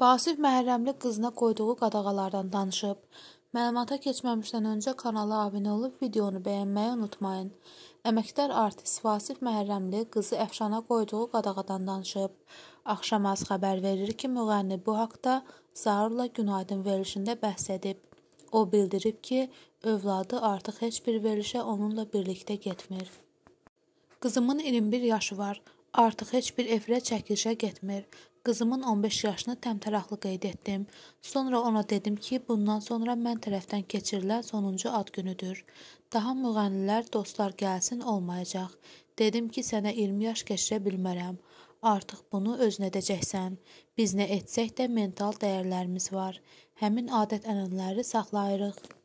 Vasif Məhərrəmli qızına qoyduğu qadağalardan danışıb. Məlumata keçməmişdən öncə kanala abunə olub videonu bəyənməyi unutmayın. Əməkdar artist Vasif Məhərrəmli qızı Əfşana qoyduğu qadağadan danışıb. Axşam az xəbər verir ki, müğənni bu haqda Zaurla Günaydın verilişində bəhs edib. O bildirib ki, övladı artıq heç bir verilişə onunla birlikdə getmir. Qızımın 21 yaşı var. Artıq heç bir efirə çəkilişə getmir. Qızımın 15 yaşını təmtəraqlı qeyd etdim. Sonra ona dedim ki, bundan sonra mən tərəfdən keçirilən sonuncu ad günüdür. Daha müğənnilər, dostlar gəlsin olmayacaq. Dedim ki, sənə 20 yaş keçirə bilmərəm. Artıq bunu özün edəcəksən. Biz nə etsək də mental dəyərlərimiz var. Həmin adət-ənənələri saxlayırıq.